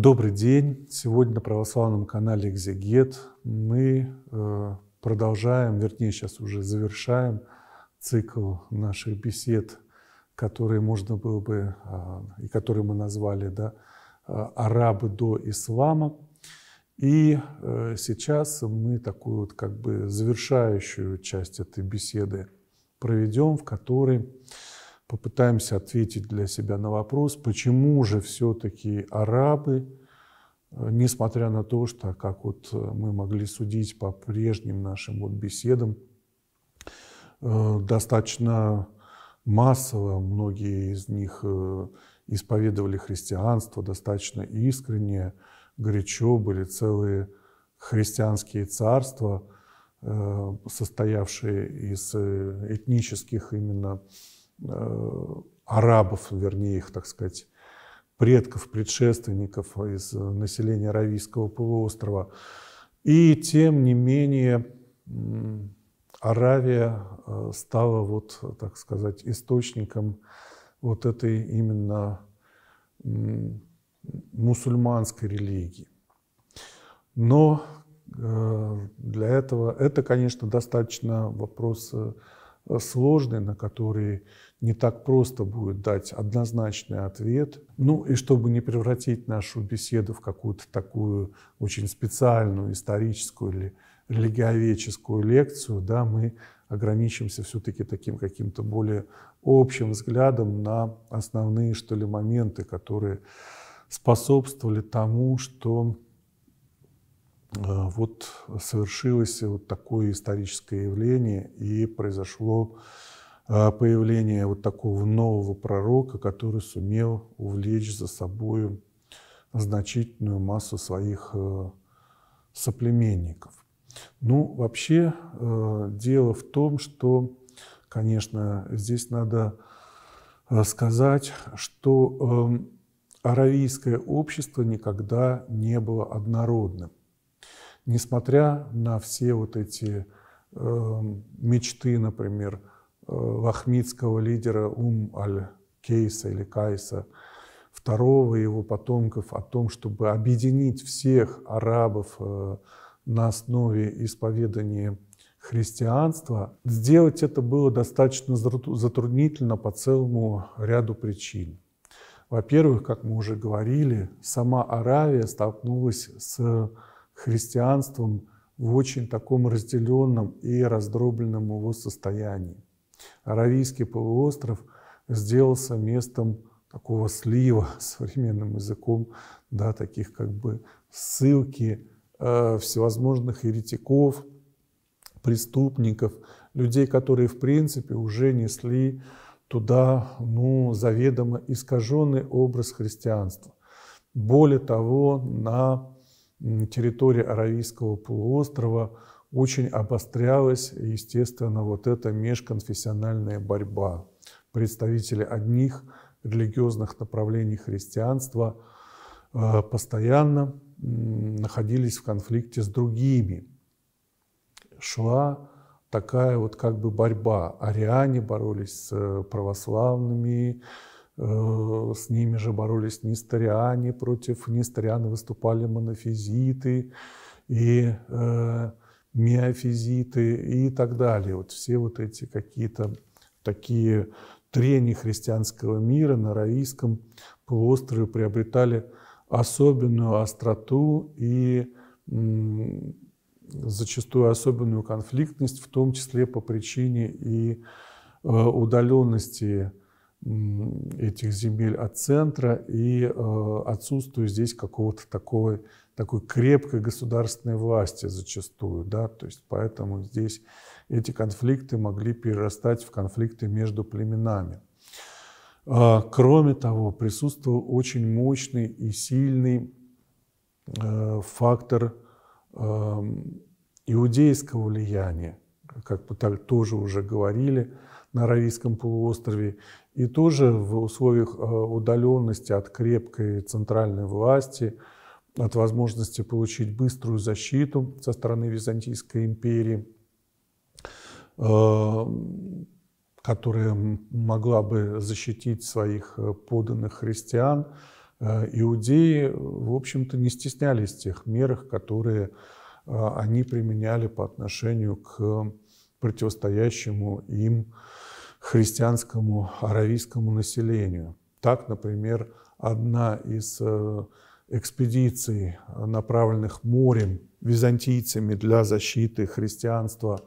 Добрый день! Сегодня на православном канале «Экзегет» мы э, продолжаем, вернее, сейчас уже завершаем цикл наших бесед, которые можно было бы, а, и которые мы назвали да, «А, «Арабы до ислама». И э, сейчас мы такую вот как бы завершающую часть этой беседы проведем, в которой попытаемся ответить для себя на вопрос, почему же все-таки арабы, э, несмотря на то, что, как вот э, мы могли судить по прежним нашим вот беседам, э, достаточно массово многие из них исповедовали христианство, достаточно искренне, горячо были целые христианские царства, состоявшие из этнических именно Э, арабов, вернее их, так сказать, предков, предшественников из э, населения Аравийского полуострова. И тем не менее Аравия э, стала, вот, так сказать, источником вот этой именно мусульманской религии. Но для этого это, конечно, достаточно вопрос сложные, на которые не так просто будет дать однозначный ответ. Ну и чтобы не превратить нашу беседу в какую-то такую очень специальную историческую или религиовеческую лекцию, да, мы ограничимся все-таки таким каким-то более общим взглядом на основные, что ли, моменты, которые способствовали тому, что Э, вот совершилось вот такое историческое явление и произошло э, появление вот такого нового пророка, который сумел увлечь за собой значительную массу своих э, соплеменников. Ну, вообще, дело в том, что, конечно, здесь надо сказать, что эм, аравийское общество никогда не было однородным несмотря на все вот эти эм, мечты, например, э, лидера Ум Аль-Кейса или Кайса, второго его потомков о том, чтобы объединить всех арабов э, на основе исповедания христианства, сделать это было достаточно затруднительно по целому ряду причин. Во-первых, как мы уже говорили, сама Аравия столкнулась с христианством в очень таком разделенном и раздробленном его состоянии. Аравийский полуостров сделался местом такого слива современным языком, да, таких как бы ссылки э, всевозможных еретиков, преступников, людей, которые в принципе уже несли туда ну, заведомо искаженный образ христианства. Более того, на территории Аравийского полуострова очень обострялась, естественно, вот эта межконфессиональная борьба. Представители одних религиозных направлений христианства э, постоянно находились в конфликте с другими. Шла такая вот как бы борьба. Ариане боролись с э, православными, Э, с ними же боролись несториане, против несториан выступали монофизиты и э, миофизиты и так далее. Вот все вот эти какие-то такие трения христианского мира на Аравийском полуострове приобретали особенную остроту и м, зачастую особенную конфликтность, в том числе по причине и э, удаленности этих земель от центра и э, отсутствует здесь какого-то такой, такой крепкой государственной власти зачастую. Да? То есть поэтому здесь эти конфликты могли перерастать в конфликты между племенами. А, кроме того, присутствовал очень мощный и сильный э, фактор эм, иудейского влияния, как мы так тоже уже говорили – на Аравийском полуострове, и тоже в условиях э, удаленности от крепкой центральной власти, от возможности получить быструю защиту со стороны Византийской империи, э, которая могла бы защитить своих э, поданных христиан, иудеи, в общем-то, не стеснялись тех мер, которые они применяли по отношению к противостоящему им христианскому аравийскому населению. Так, например, одна из э, экспедиций, направленных морем византийцами для защиты христианства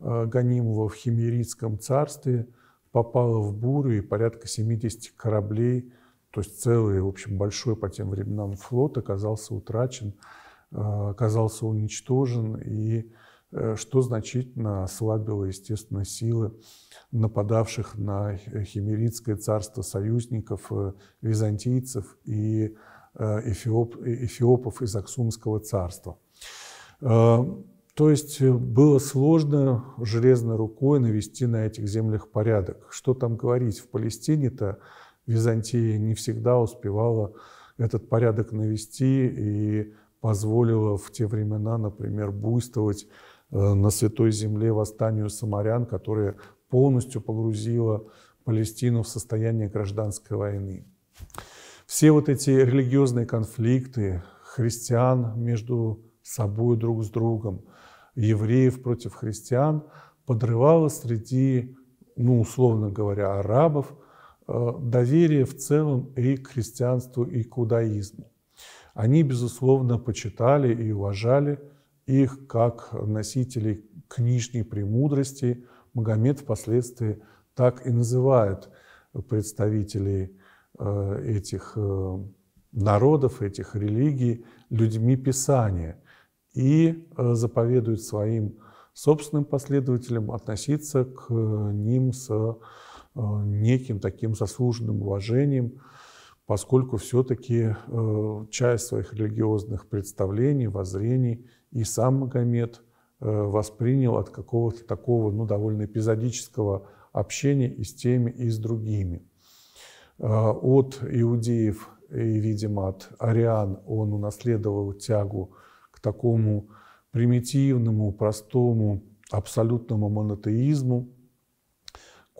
э, гонимого в Химерийском царстве, попала в бурю, и порядка 70 кораблей, то есть целый, в общем, большой по тем временам флот оказался утрачен, э, оказался уничтожен, и Э, что значительно ослабило, естественно, силы нападавших на э, химеритское царство союзников, э, византийцев и эфиоп, эфиопов из Аксумского царства. То есть было сложно железной рукой навести на этих землях порядок. Что там говорить, в Палестине-то Византия не всегда успевала этот порядок навести и позволила в те времена, например, буйствовать Э, на Святой Земле восстанию самарян, которое полностью погрузило Палестину в состояние гражданской войны. Все вот эти религиозные конфликты христиан между собой друг с другом, евреев против христиан, подрывало среди, ну, условно говоря, арабов э, доверие в целом и к христианству, и к иудаизму. Они, безусловно, почитали и уважали их как носителей книжной премудрости. Магомед впоследствии так и называет представителей э, этих э, народов, этих религий людьми Писания и э, заповедует своим собственным последователям относиться к ним с неким таким заслуженным уважением, поскольку все-таки э, часть своих религиозных представлений, воззрений и сам Магомед э, воспринял от какого-то такого, ну, довольно эпизодического общения и с теми, и с другими. Э, от иудеев и, видимо, от ариан он унаследовал тягу к такому примитивному, простому, абсолютному монотеизму,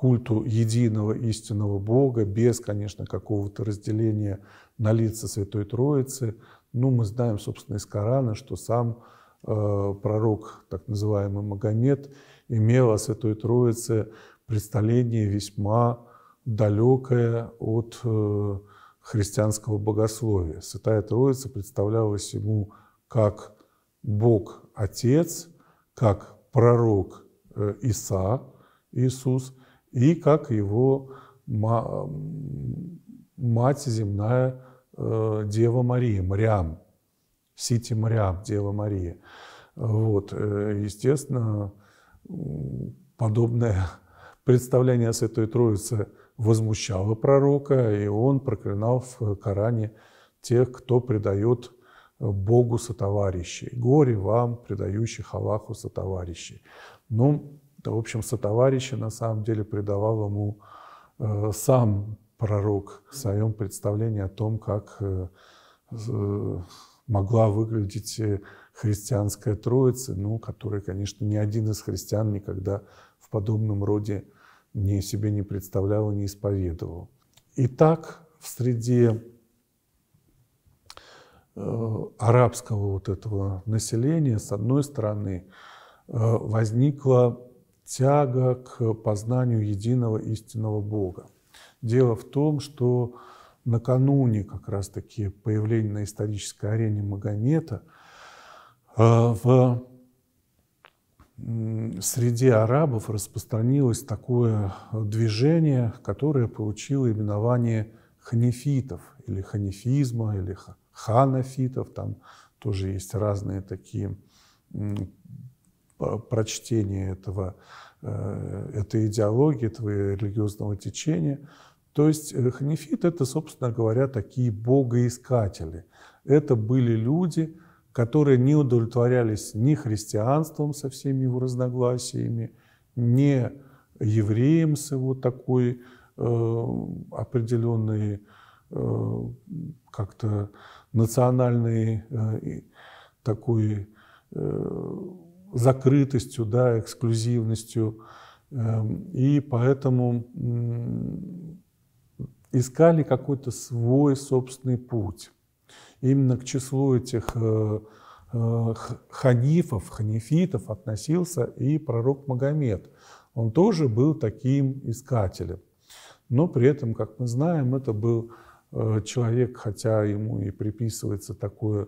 культу единого истинного Бога, без, конечно, какого-то разделения на лица Святой Троицы. Ну, мы знаем, собственно, из Корана, что сам э, пророк, так называемый Магомед, имел о Святой Троице представление весьма далекое от э, христианского богословия. Святая Троица представлялась ему как Бог Отец, как пророк э, Иса, Иисус, и как его мать земная э, Дева Мария, Мариам, Сити Мариам, Дева Мария. Вот, э, естественно, подобное представление Святой Троицы возмущало пророка, и он проклинал в Коране тех, кто предает Богу сотоварищей. Горе вам, предающих Аллаху сотоварищей. Ну, в общем, сотоварища на самом деле придавал ему э, сам пророк в своем представлении о том, как э, э могла выглядеть э, христианская троица, ну, которая, конечно, ни один из христиан никогда в подобном роде не себе не представлял и не исповедовал. Итак, в среде э, арабского вот этого населения, с одной стороны, э, возникла тяга к познанию единого истинного Бога. Дело в том, что накануне как раз-таки появления на исторической арене Магомета э, в среди арабов распространилось такое движение, которое получило именование ханифитов или ханифизма, или ханафитов. Там тоже есть разные такие прочтении этого, э, этой идеологии, этого религиозного течения. То есть э, ханифиты – это, собственно говоря, такие богоискатели. Это были люди, которые не удовлетворялись ни христианством со всеми его разногласиями, ни евреям с его такой э, определенной э, как-то национальной э, такой э, закрытостью, да, эксклюзивностью. Эм, и поэтому искали какой-то свой собственный путь. Именно к числу этих э, э, ханифов, ханифитов относился и пророк Магомед. Он тоже был таким искателем. Но при этом, как мы знаем, это был э, человек, хотя ему и приписывается такое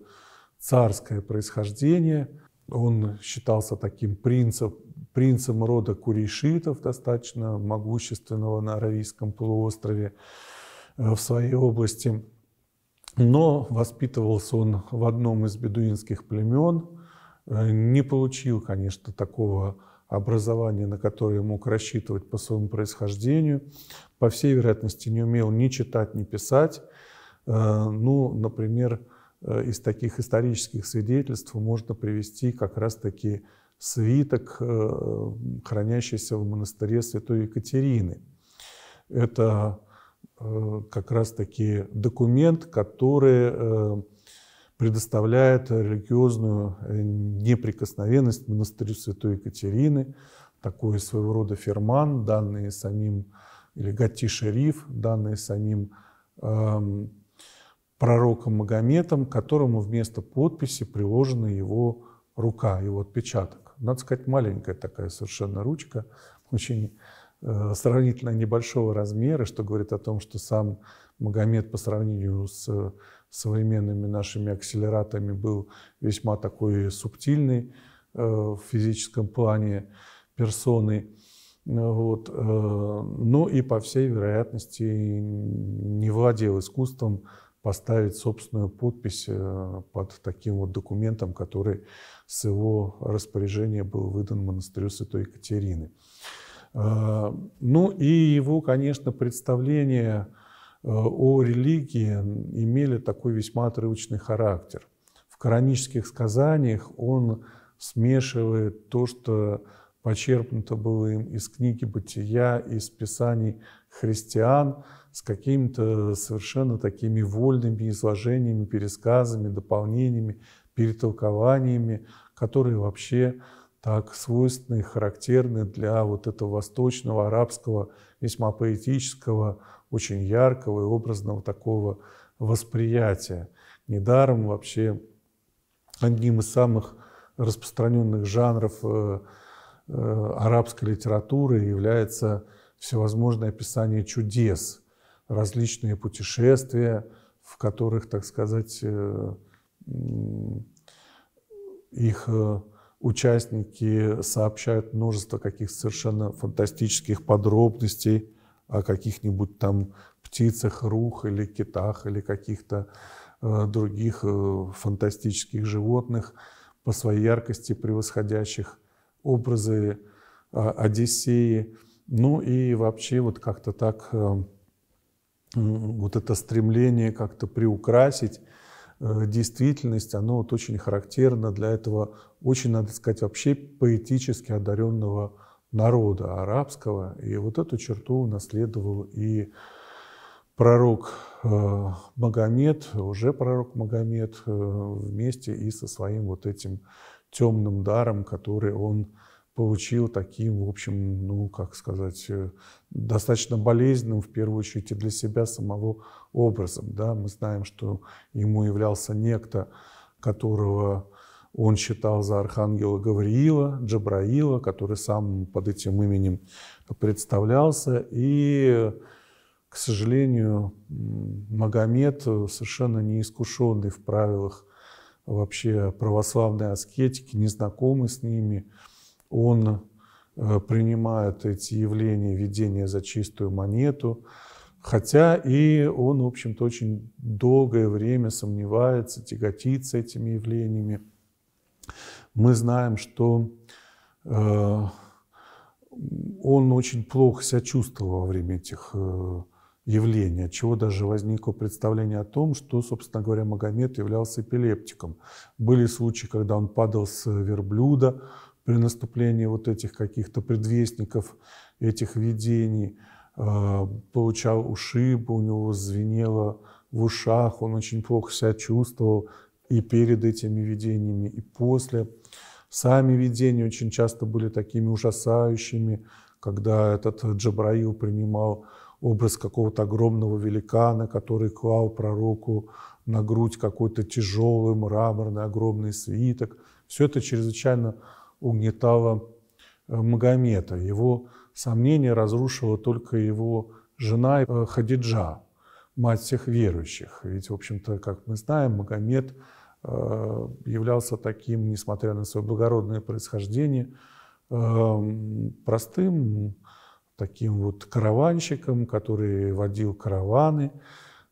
царское происхождение, он считался таким принцем, принцем рода курейшитов, достаточно могущественного на Аравийском полуострове э, в своей области. Но воспитывался он в одном из бедуинских племен, э, не получил, конечно, такого образования, на которое мог рассчитывать по своему происхождению. По всей вероятности, не умел ни читать, ни писать. Э, ну, например, Э, из таких исторических свидетельств можно привести как раз-таки свиток, э, хранящийся в монастыре Святой Екатерины. Это э, как раз-таки документ, который предоставляет религиозную неприкосновенность монастырю Святой Екатерины, такой своего рода ферман, данные самим, или гати-шериф, данные самим эм, пророком Магометом, которому вместо подписи приложена его рука, его отпечаток. Надо сказать, маленькая такая совершенно ручка, очень э, сравнительно небольшого размера, что говорит о том, что сам Магомед по сравнению с э, современными нашими акселератами был весьма такой субтильный э, в физическом плане персоны. Вот. Э, но и, по всей вероятности, не владел искусством поставить собственную подпись э, под таким вот документом, который с его распоряжения был выдан монастырю Святой Екатерины. Э, ну и его, конечно, представления э, о религии имели такой весьма отрывочный характер. В коранических сказаниях он смешивает то, что почерпнуто было им из книги «Бытия», из писаний христиан, с какими-то совершенно такими вольными изложениями, пересказами, дополнениями, перетолкованиями, которые вообще так свойственны и характерны для вот этого восточного, арабского, весьма поэтического, очень яркого и образного такого восприятия. Недаром вообще одним из самых распространенных жанров э, Э, арабской литературы является всевозможное описание чудес, различные путешествия, в которых, так сказать, э, их э, участники сообщают множество каких-то совершенно фантастических подробностей о каких-нибудь там птицах, рух или китах, или каких-то других фантастических животных, по своей яркости превосходящих образы а, Одиссеи. Ну и вообще вот как-то так э, вот это стремление как-то приукрасить э, действительность, оно вот очень характерно для этого очень, надо сказать, вообще поэтически одаренного народа арабского. И вот эту черту унаследовал и пророк э, Магомед, уже пророк Магомед, вместе и со своим вот этим темным даром, который он получил таким, в общем, ну, как сказать, э, достаточно болезненным, в первую очередь, и для себя самого образом. Да? Мы знаем, что ему являлся некто, которого он считал за архангела Гавриила, Джабраила, который сам под этим именем представлялся. И, к сожалению, Магомед, э, совершенно неискушенный в правилах вообще православной аскетики, не знакомы с ними, он э, принимает эти явления ведения за чистую монету, хотя и он, в общем-то, очень долгое время сомневается, тяготится этими явлениями. Мы знаем, что э, он очень плохо себя чувствовал во время этих э, явление, чего даже возникло представление о том, что, собственно говоря, Магомед являлся эпилептиком. Были случаи, когда он падал с верблюда при наступлении вот этих каких-то предвестников этих видений, э, получал ушибы, у него звенело в ушах, он очень плохо себя чувствовал и перед этими видениями, и после. Сами видения очень часто были такими ужасающими, когда этот Джабраил принимал образ какого-то огромного великана, который клал пророку на грудь какой-то тяжелый мраморный огромный свиток. Все это чрезвычайно угнетало э, Магомета. Его сомнения разрушила только его жена э, Хадиджа, мать всех верующих. Ведь, в общем-то, как мы знаем, Магомед э, являлся таким, несмотря на свое благородное происхождение, простым таким вот караванщиком, который водил караваны,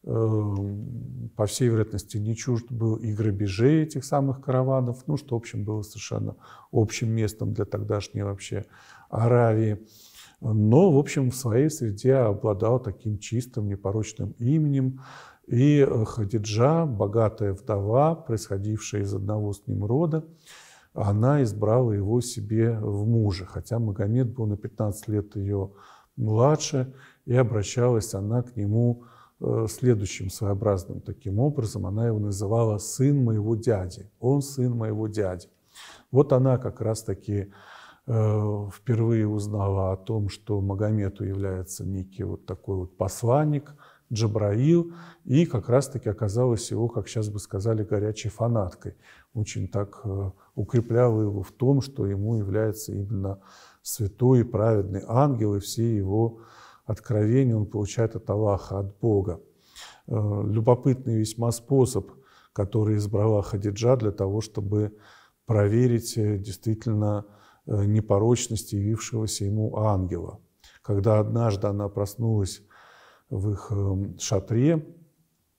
эм, по всей вероятности, не чужд был и грабежей этих самых караванов, ну, что, в общем, было совершенно общим местом для тогдашней вообще Аравии. Но, в общем, в своей среде обладал таким чистым, непорочным именем. И э, Хадиджа, богатая вдова, происходившая из одного с ним рода, она избрала его себе в мужа, хотя Магомед был на 15 лет ее младше, и обращалась она к нему э, следующим своеобразным таким образом. Она его называла «сын моего дяди», «он сын моего дяди». Вот она как раз-таки э, впервые узнала о том, что Магомету является некий вот такой вот посланник – Джабраил, и как раз-таки оказалась его, как сейчас бы сказали, горячей фанаткой. Очень так э, укрепляла его в том, что ему является именно святой и праведный ангел, и все его откровения он получает от Аллаха, от Бога. Э, любопытный весьма способ, который избрала Хадиджа для того, чтобы проверить э, действительно непорочность явившегося ему ангела. Когда однажды она проснулась в их эм, шатре,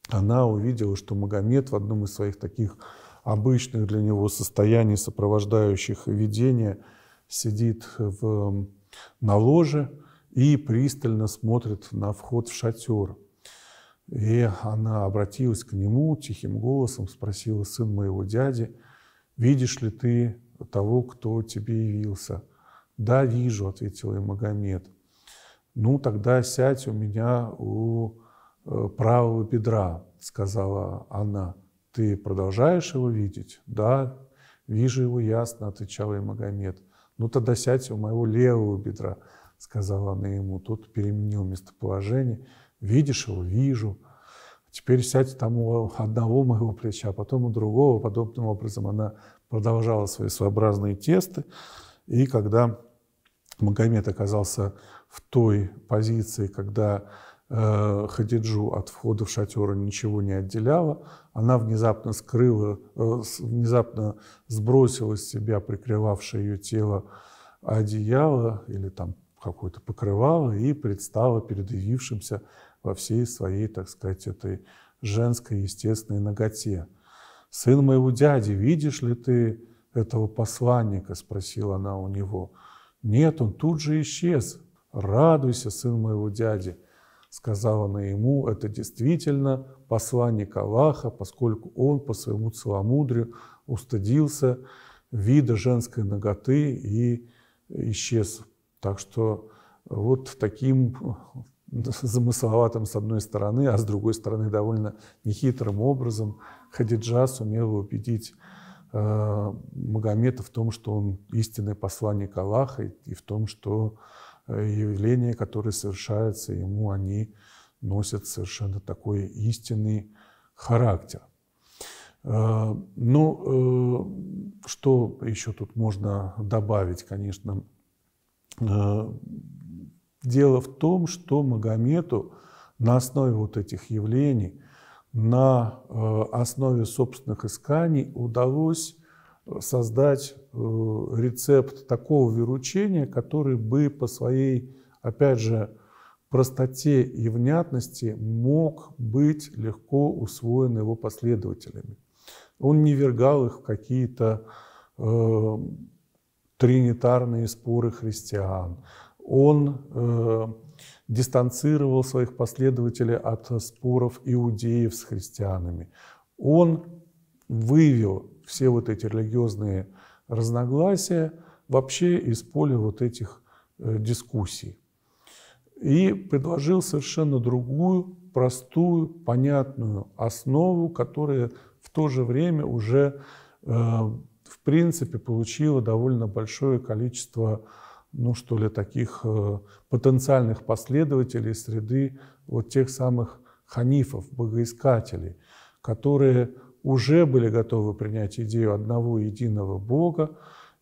она увидела, что Магомед в одном из своих таких обычных для него состояний, сопровождающих видение, сидит в, эм, на ложе и пристально смотрит на вход в шатер. И она обратилась к нему тихим голосом, спросила, сын моего дяди, видишь ли ты того, кто тебе явился? Да, вижу, ответил ей Магомед. Ну, тогда сядь у меня у э, правого бедра, сказала она. Ты продолжаешь его видеть? Да, вижу его ясно, отвечал ей Магомед. Ну, тогда сядь у моего левого бедра, сказала она ему. Тот переменил местоположение. Видишь его? Вижу. Теперь сядь там у одного моего плеча, а потом у другого. Подобным образом она продолжала свои своеобразные тесты. И когда Магомед оказался в той позиции, когда э, Хадиджу от входа в шатер ничего не отделяла, она внезапно скрыла, э, внезапно сбросила с себя прикрывавшее ее тело одеяло или там какое-то покрывало и предстала перед явившимся во всей своей, так сказать, этой женской естественной ноготе. «Сын моего дяди, видишь ли ты этого посланника?» – спросила она у него. «Нет, он тут же исчез», «Радуйся, сын моего дяди», — сказала она ему, — «это действительно посланник Аллаха, поскольку он по своему целомудрию устыдился вида женской ноготы и исчез. Так что вот таким замысловатым с одной стороны, а с другой стороны довольно нехитрым образом Хадиджа сумела убедить э, Магомета в том, что он истинный посланник Аллаха и, и в том, что Э, явления, которые совершаются ему, они носят совершенно такой истинный характер. Э, ну, э, что еще тут можно добавить, конечно, дело в том, что Магомету на основе вот этих явлений, на основе собственных исканий удалось создать э, рецепт такого выручения, который бы по своей, опять же, простоте и внятности мог быть легко усвоен его последователями. Он не вергал их в какие-то э, тринитарные споры христиан. Он э, дистанцировал своих последователей от споров иудеев с христианами. Он вывел все вот эти религиозные разногласия вообще из поля вот этих э, дискуссий. И предложил совершенно другую, простую, понятную основу, которая в то же время уже, э, в принципе, получила довольно большое количество ну что ли, таких э, потенциальных последователей среды вот тех самых ханифов, богоискателей, которые уже были готовы принять идею одного единого Бога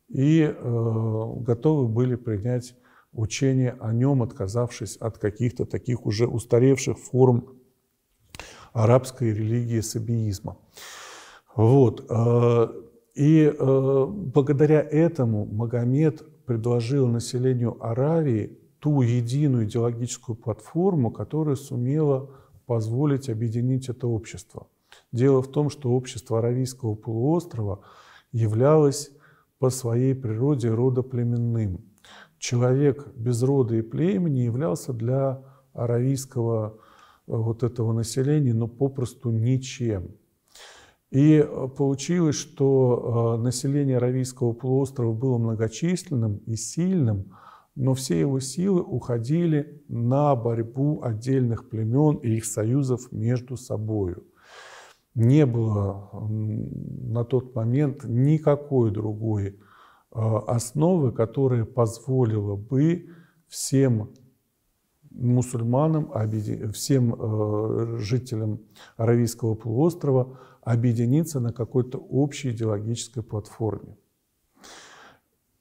и э, готовы были принять учение о нем, отказавшись от каких-то таких уже устаревших форм арабской религии сабиизма. Вот. Э, и э, благодаря этому Магомед предложил населению Аравии ту единую идеологическую платформу, которая сумела позволить объединить это общество – Дело в том, что общество Аравийского полуострова являлось по своей природе родоплеменным. Человек без рода и племени являлся для аравийского э, вот этого населения, но попросту ничем. И э, получилось, что э, население Аравийского полуострова было многочисленным и сильным, но все его силы уходили на борьбу отдельных племен и их союзов между собою не было на тот момент никакой другой а, основы, которая позволила бы всем мусульманам, всем э, жителям Аравийского полуострова объединиться на какой-то общей идеологической платформе.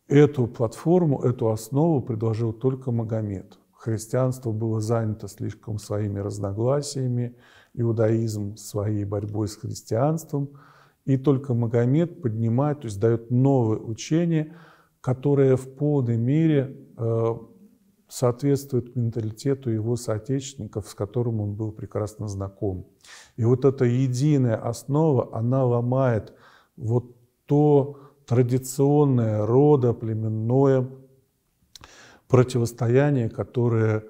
Эту платформу, эту основу предложил только Магомед. Христианство было занято слишком своими разногласиями, иудаизм своей борьбой с христианством, и только Магомед поднимает, то есть дает новое учение, которое в полной мере э, соответствует менталитету его соотечественников, с которым он был прекрасно знаком. И вот эта единая основа, она ломает вот то традиционное родоплеменное противостояние, которое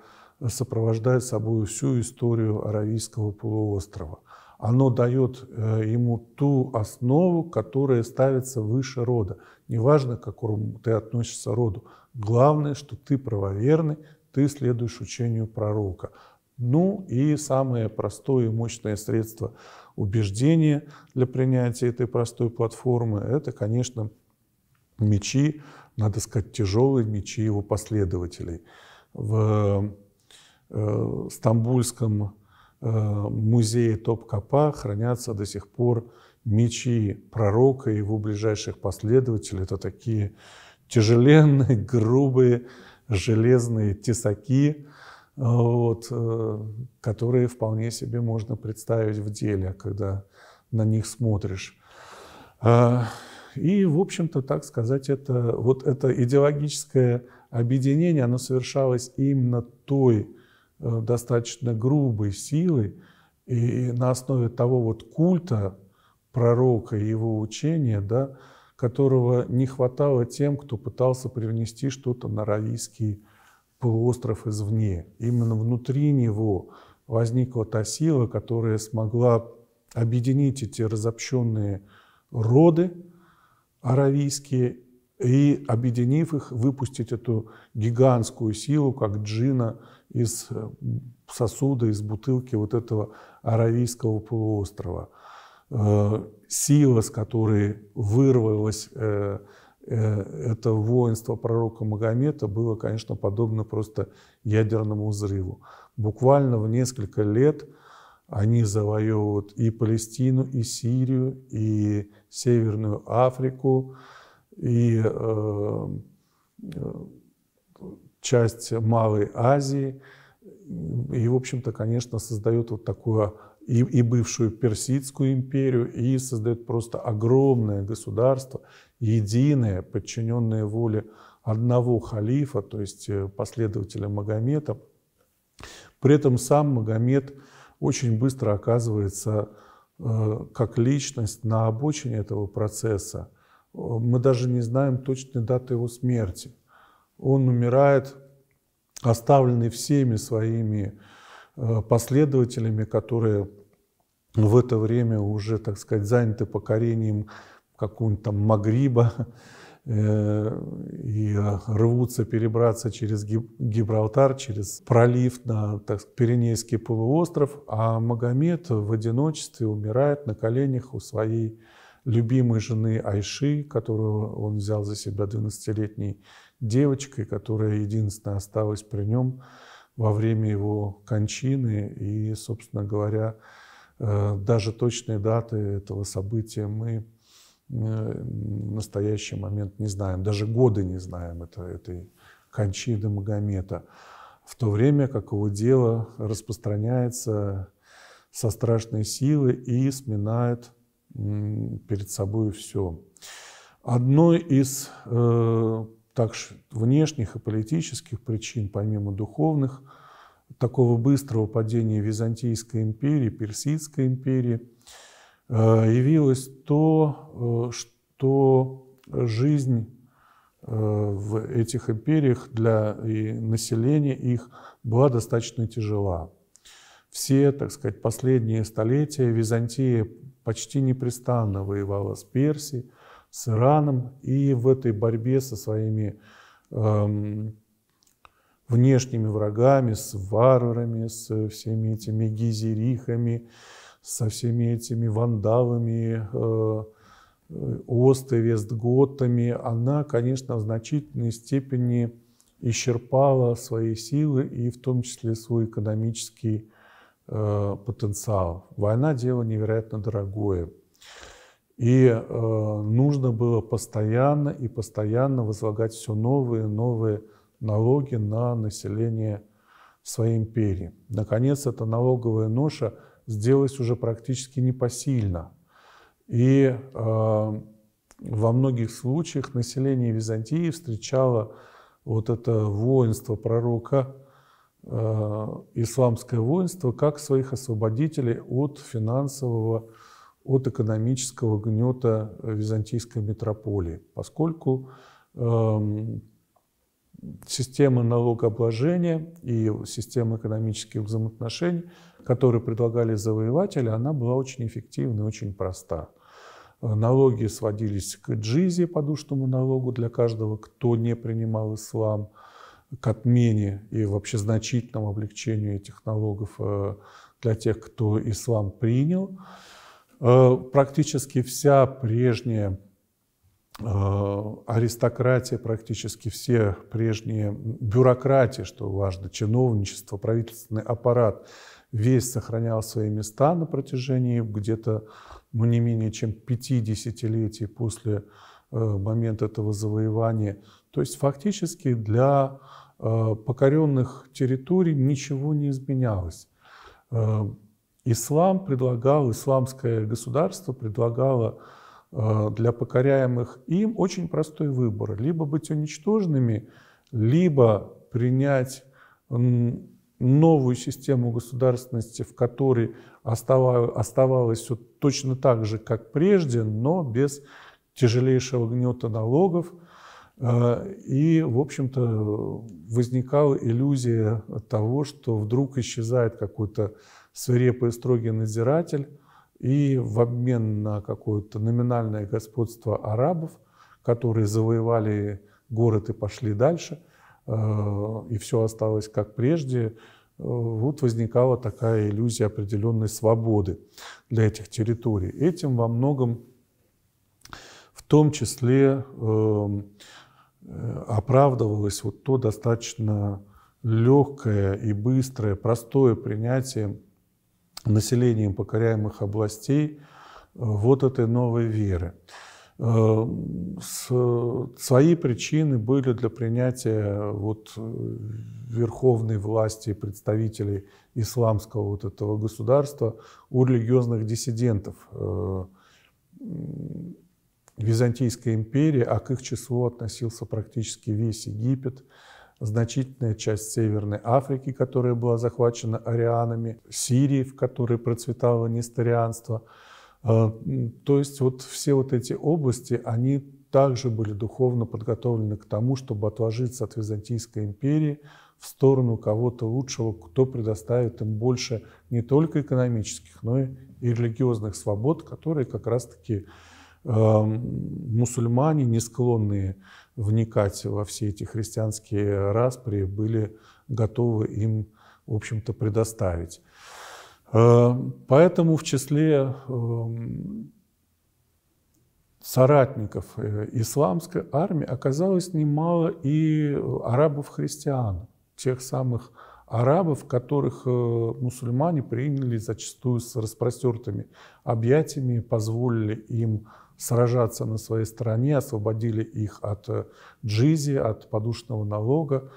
сопровождает собой всю историю Аравийского полуострова. Оно дает э, ему ту основу, которая ставится выше рода. Неважно, к какому ты относишься роду. Главное, что ты правоверный, ты следуешь учению пророка. Ну и самое простое и мощное средство убеждения для принятия этой простой платформы – это, конечно, мечи, надо сказать, тяжелые мечи его последователей. В э, Стамбульском э, музее Топкапа хранятся до сих пор мечи пророка и его ближайших последователей. Это такие тяжеленные, грубые, железные тесаки, э, вот, э, которые вполне себе можно представить в деле, когда на них смотришь. А, и, в общем-то, так сказать, это, вот это идеологическое объединение, оно совершалось именно той Э, достаточно грубой силы и на основе того вот культа пророка и его учения, да, которого не хватало тем, кто пытался привнести что-то на Аравийский полуостров извне. Именно внутри него возникла та сила, которая смогла объединить эти разобщенные роды аравийские и, объединив их, выпустить эту гигантскую силу, как джина из э, сосуда, из бутылки вот этого Аравийского полуострова. Э, сила, с которой вырвалось э, это воинство пророка Магомета, было, конечно, подобно просто ядерному взрыву. Буквально в несколько лет они завоевывают и Палестину, и Сирию, и Северную Африку, и часть Малой Азии. И, в общем-то, конечно, создает вот такую и, и бывшую Персидскую империю, и создает просто огромное государство, единое, подчиненное воле одного халифа, то есть э, последователя Магомета. При этом сам Магомед очень быстро оказывается э, как личность на обочине этого процесса – мы даже не знаем точной даты его смерти. Он умирает, оставленный всеми своими э, последователями, которые в это время уже, так сказать, заняты покорением какого-нибудь там Магриба э, и э, рвутся перебраться через Гибралтар, через пролив на так, сказать, Пиренейский полуостров, а Магомед в одиночестве умирает на коленях у своей любимой жены Айши, которую он взял за себя 12-летней девочкой, которая единственная осталась при нем во время его кончины. И, собственно говоря, э, даже точные даты этого события мы э, в настоящий момент не знаем, даже годы не знаем это, этой кончины Магомета. В то время как его дело распространяется со страшной силы и сминает перед собой все. Одной из э, так, внешних и политических причин, помимо духовных, такого быстрого падения Византийской империи, Персидской империи, э, явилось то, э, что жизнь э, в этих империях для и населения их была достаточно тяжела. Все, так сказать, последние столетия Византия почти непрестанно воевала с Персией, с Ираном, и в этой борьбе со своими эм, внешними врагами, с варварами, с всеми этими гизерихами, со всеми этими вандалами, э, э Ост Вестготами, она, конечно, в значительной степени исчерпала свои силы и в том числе свой экономический Э, потенциал. Война – дело невероятно дорогое. И э, нужно было постоянно и постоянно возлагать все новые и новые налоги на население своей империи. Наконец, эта налоговая ноша сделалась уже практически непосильна. И э, во многих случаях население Византии встречало вот это воинство пророка – Э, исламское воинство как своих освободителей от финансового, от экономического гнета византийской метрополии, поскольку эм, система налогообложения и система экономических взаимоотношений, которые предлагали завоеватели, она была очень эффективна и очень проста. Э, налоги сводились к джизе, подушному налогу для каждого, кто не принимал ислам – к отмене и вообще значительному облегчению этих налогов э, для тех, кто ислам принял. Э, практически вся прежняя э, аристократия, практически все прежние бюрократии, что важно, чиновничество, правительственный аппарат, весь сохранял свои места на протяжении где-то ну, не менее чем пяти десятилетий после момента этого завоевания. То есть фактически для э, покоренных территорий ничего не изменялось. Э, ислам предлагал, исламское государство предлагало э, для покоряемых им очень простой выбор. Либо быть уничтоженными, либо принять новую систему государственности, в которой оставалось все точно так же, как прежде, но без тяжелейшего гнета налогов – а, и, в общем-то, возникала иллюзия того, что вдруг исчезает какой-то свирепый и строгий надзиратель, и в обмен на какое-то номинальное господство арабов, которые завоевали город и пошли дальше, а, и все осталось как прежде, а, вот возникала такая иллюзия определенной свободы для этих территорий. Этим во многом, в том числе, эм, Э, оправдывалось вот то достаточно легкое и быстрое, простое принятие населением покоряемых областей э, вот этой новой веры. Э, свои причины были для принятия вот верховной власти представителей исламского вот этого государства у религиозных диссидентов Византийской империи, а к их числу относился практически весь Египет, значительная часть Северной Африки, которая была захвачена арианами, Сирии, в которой процветало несторианство. Э, то есть вот все вот эти области, они также были духовно подготовлены к тому, чтобы отложиться от Византийской империи в сторону кого-то лучшего, кто предоставит им больше не только экономических, но и религиозных свобод, которые как раз-таки Эм, мусульмане, не склонные вникать во все эти христианские распри, были готовы им, в общем-то, предоставить. Эм, поэтому в числе эм, соратников э, исламской армии оказалось немало и арабов-христиан, тех самых арабов, которых э, мусульмане приняли зачастую с распростертыми объятиями, позволили им сражаться на своей стороне, освободили их от э, джизи, от подушного налога,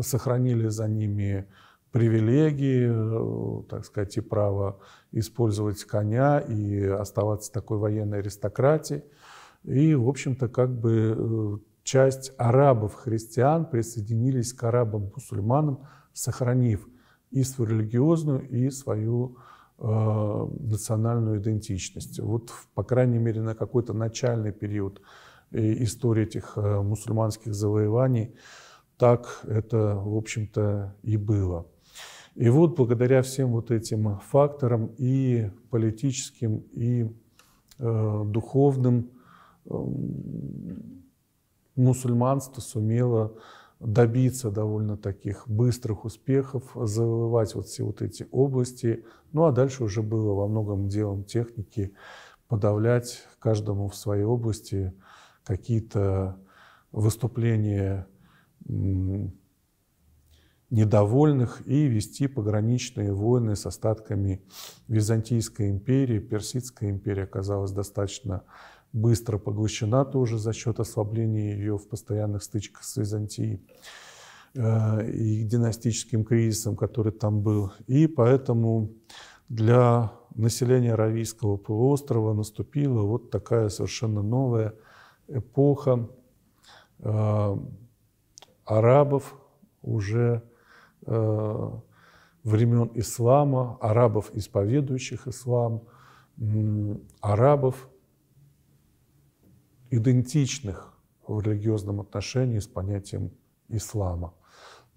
сохранили за ними привилегии, э, так сказать, и право использовать коня и оставаться такой военной аристократией. И, в общем-то, как бы э, часть арабов-христиан присоединились к арабам-мусульманам, сохранив и свою религиозную, и свою Э, национальную идентичность. Вот, по крайней мере, на какой-то начальный период э, истории этих э, мусульманских завоеваний так это, в общем-то, и было. И вот благодаря всем вот этим факторам и политическим, и э, духовным э, мусульманство сумело добиться довольно таких быстрых успехов, завоевать вот все вот эти области. Ну а дальше уже было во многом делом техники подавлять каждому в своей области какие-то выступления недовольных и вести пограничные войны с остатками Византийской империи. Персидская империя оказалась достаточно быстро поглощена тоже за счет ослабления ее в постоянных стычках с Византией э, и династическим кризисом, который там был. И поэтому для населения Равийского полуострова наступила вот такая совершенно новая эпоха э, арабов уже э, времен ислама, арабов, исповедующих ислам, арабов, идентичных в религиозном отношении с понятием ислама.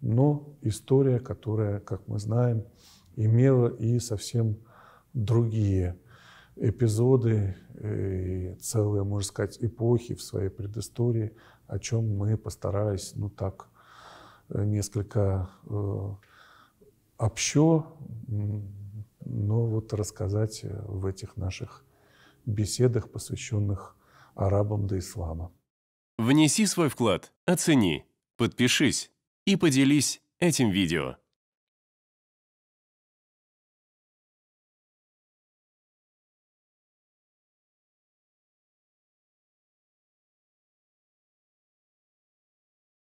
Но история, которая, как мы знаем, имела и совсем другие эпизоды, э, целые, можно сказать, эпохи в своей предыстории, о чем мы постарались, ну так, э, несколько э, общо, но вот рассказать в этих наших беседах, посвященных арабам до ислама. Внеси свой вклад, оцени, подпишись и поделись этим видео.